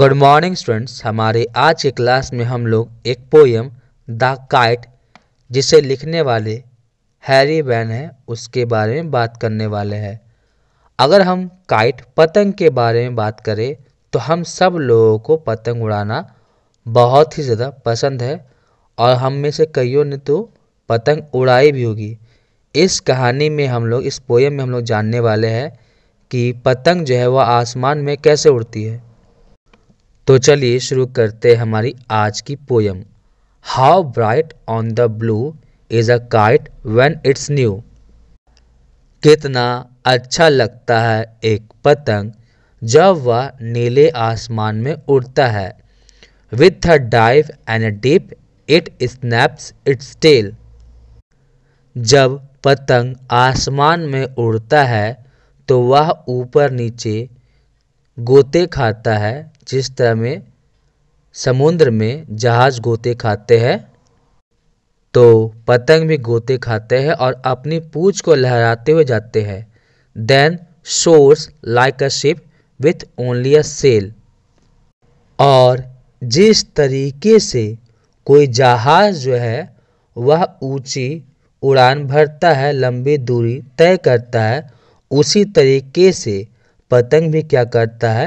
good morning students हमारे आज के क्लास में हम लोग एक पोयम द काइट जिसे लिखने वाले हैरी वैन है उसके बारे में बात करने वाले हैं अगर हम काइट पतंग के बारे में बात करें तो हम सब लोगों को पतंग उड़ाना बहुत ही ज़्यादा पसंद है और हम में से कईयों ने तो पतंग उड़ाई भी होगी इस कहानी में हम लोग इस पोयम में हम लोग जानने वाले हैं कि पतंग जो है वह आसमान में कैसे उड़ती है तो चलिए शुरू करते हैं हमारी आज की poem how bright on the blue is a kite when it's new कितना अच्छा लगता है एक पतंग जब वह नीले आसमान में उड़ता है with a dive and a dip it snaps its tail जब पतंग आसमान में उड़ता है तो वह ऊपर नीचे गोते खाता है जिस तरह में समुद्र में जहाज गोते खाते हैं तो पतंग भी गोते खाते हैं और अपनी पूछ को लहराते हुए जाते हैं then soars like a ship with only a sail और जिस तरीके से कोई जहाज जो है वह ऊंची उड़ान भरता है लंबी दूरी तय करता है उसी तरीके से पतंग भी क्या करता है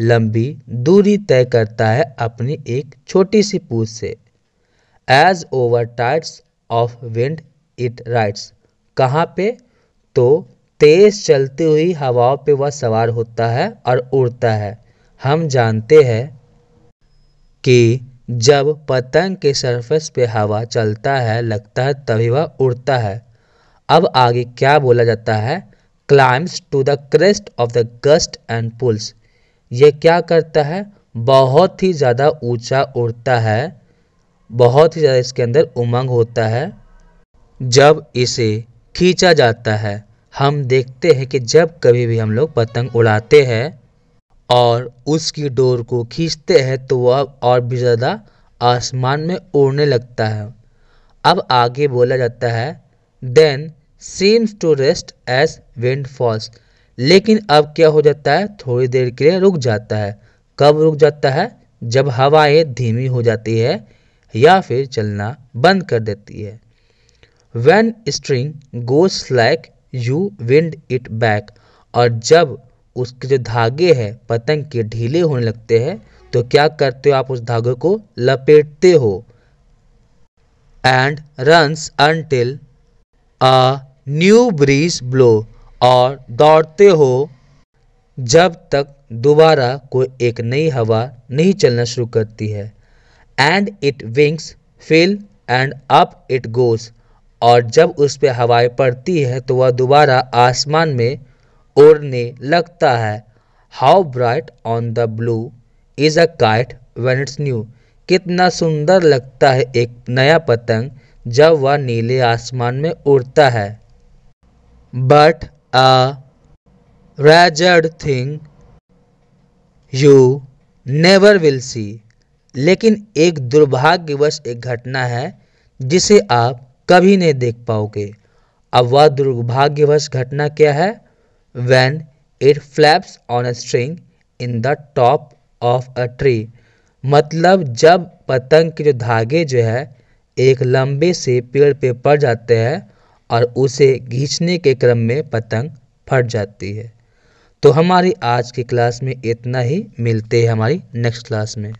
लंबी दूरी तय करता है अपनी एक छोटी सी पूछ से as over tides of wind it rides कहाँ पे तो तेज चलती हुई हवाओं पे वह सवार होता है और उड़ता है हम जानते हैं कि जब पतंग के सरफेस पे हवा चलता है लगता है तभी वह उड़ता है अब आगे क्या बोला जाता है climbs to the crest of the gust and pulls ये क्या करता है बहुत ही ज़्यादा ऊंचा उड़ता है बहुत ही ज़्यादा इसके अंदर उमंग होता है जब इसे खींचा जाता है हम देखते हैं कि जब कभी भी हम लोग पतंग उड़ाते हैं और उसकी डोर को खींचते हैं तो वह और भी ज़्यादा आसमान में उड़ने लगता है अब आगे बोला जाता है then seems to rest as wind falls लेकिन अब क्या हो जाता है थोड़ी देर के लिए रुक जाता है कब रुक जाता है जब हवाएं धीमी हो जाती है या फिर चलना बंद कर देती है when string goes like you wind it back और जब उसके जो धागे हैं पतंग के ढीले होने लगते हैं तो क्या करते हो आप उस धागे को लपेटते हो and runs until a new breeze blow और दौड़ते हो जब तक दोबारा कोई एक नई हवा नहीं चलना शुरू करती है and it wings fill and up it goes और जब उस पर हवाएं पड़ती है तो वह दोबारा आसमान में उड़ने लगता है how bright on the blue is a kite when it's new कितना सुंदर लगता है एक नया पतंग जब वह नीले आसमान में उड़ता है but a ragged thing you never will see लेकिन एक दुर्भाग्यवश एक घटना है जिसे आप कभी नहीं देख पाओगे अब वह दुर्भाग्यवश घटना क्या है when it flaps on a string in the top of a tree मतलब जब पतंग के जो धागे जो है एक लंबे से पेड़ पे पड़ जाते हैं और उसे घींचने के क्रम में पतंग फट जाती है तो हमारी आज की क्लास में इतना ही मिलते हैं हमारी नेक्स्ट क्लास में